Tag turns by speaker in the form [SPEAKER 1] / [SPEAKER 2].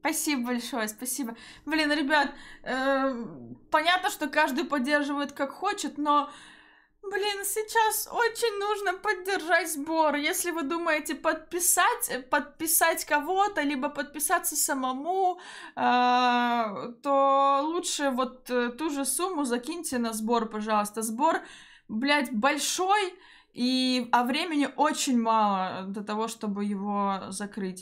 [SPEAKER 1] Спасибо большое, спасибо. Блин, ребят, э, понятно, что каждый поддерживает как хочет, но, блин, сейчас очень нужно поддержать сбор. Если вы думаете подписать, э, подписать кого-то, либо подписаться самому, э, то лучше вот э, ту же сумму закиньте на сбор, пожалуйста. Сбор, блядь, большой, и, а времени очень мало для того, чтобы его закрыть.